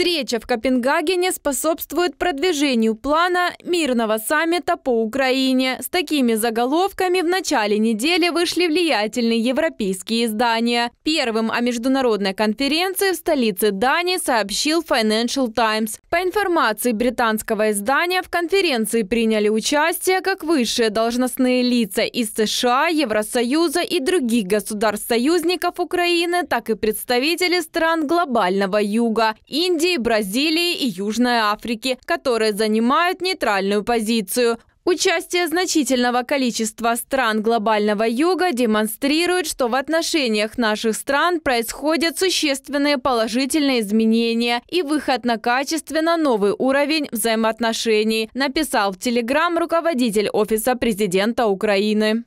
Встреча в Копенгагене способствует продвижению плана мирного саммита по Украине. С такими заголовками в начале недели вышли влиятельные европейские издания. Первым о международной конференции в столице Дании сообщил Financial Times. По информации британского издания, в конференции приняли участие как высшие должностные лица из США, Евросоюза и других государств-союзников Украины, так и представители стран глобального юга – Индии, Бразилии и Южной Африки, которые занимают нейтральную позицию. Участие значительного количества стран глобального юга демонстрирует, что в отношениях наших стран происходят существенные положительные изменения и выход на качественно новый уровень взаимоотношений, написал в Телеграм руководитель Офиса президента Украины.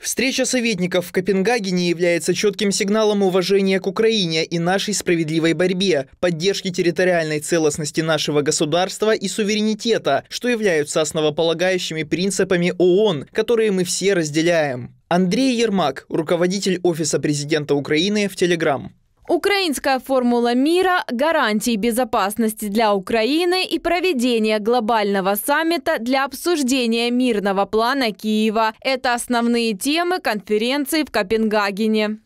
Встреча советников в Копенгагене является четким сигналом уважения к Украине и нашей справедливой борьбе, поддержки территориальной целостности нашего государства и суверенитета, что являются основополагающими принципами ООН, которые мы все разделяем. Андрей Ермак, руководитель Офиса президента Украины в Телеграм. Украинская формула мира, гарантии безопасности для Украины и проведение глобального саммита для обсуждения мирного плана Киева – это основные темы конференции в Копенгагене.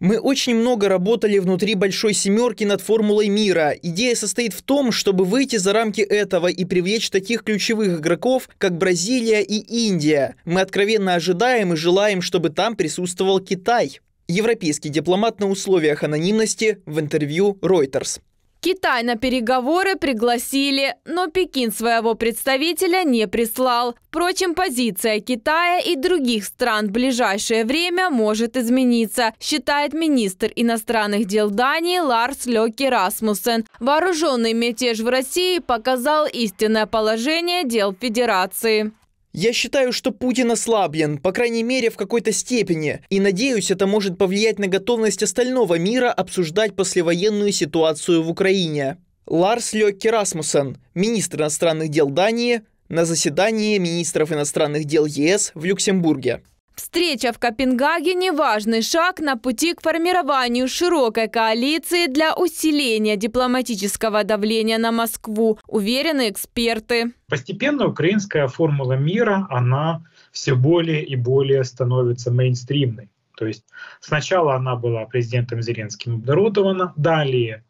Мы очень много работали внутри «Большой семерки» над формулой мира. Идея состоит в том, чтобы выйти за рамки этого и привлечь таких ключевых игроков, как Бразилия и Индия. Мы откровенно ожидаем и желаем, чтобы там присутствовал Китай. Европейский дипломат на условиях анонимности в интервью Reuters. Китай на переговоры пригласили, но Пекин своего представителя не прислал. Впрочем, позиция Китая и других стран в ближайшее время может измениться, считает министр иностранных дел Дании Ларс Лёки Расмуссен. Вооруженный мятеж в России показал истинное положение дел Федерации. Я считаю, что Путин ослаблен, по крайней мере в какой-то степени, и надеюсь, это может повлиять на готовность остального мира обсуждать послевоенную ситуацию в Украине. Ларс Лёкки Расмуссен, министр иностранных дел Дании, на заседании министров иностранных дел ЕС в Люксембурге. Встреча в Копенгагене – важный шаг на пути к формированию широкой коалиции для усиления дипломатического давления на Москву, уверены эксперты. Постепенно украинская формула мира, она все более и более становится мейнстримной. То есть сначала она была президентом Зеленским обнародована, далее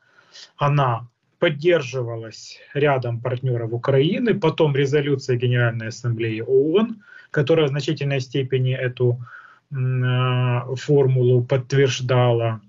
она поддерживалась рядом партнеров Украины, потом резолюция Генеральной Ассамблеи ООН – которая в значительной степени эту э, формулу подтверждала.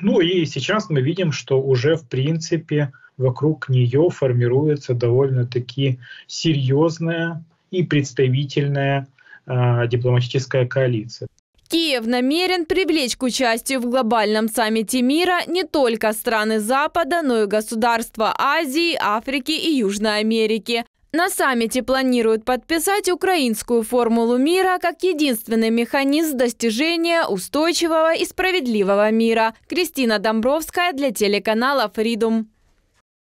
Ну и сейчас мы видим, что уже в принципе вокруг нее формируется довольно-таки серьезная и представительная э, дипломатическая коалиция. Киев намерен привлечь к участию в глобальном саммите мира не только страны Запада, но и государства Азии, Африки и Южной Америки. На саммите планируют подписать украинскую формулу мира как единственный механизм достижения устойчивого и справедливого мира. Кристина Домбровская для телеканала Freedom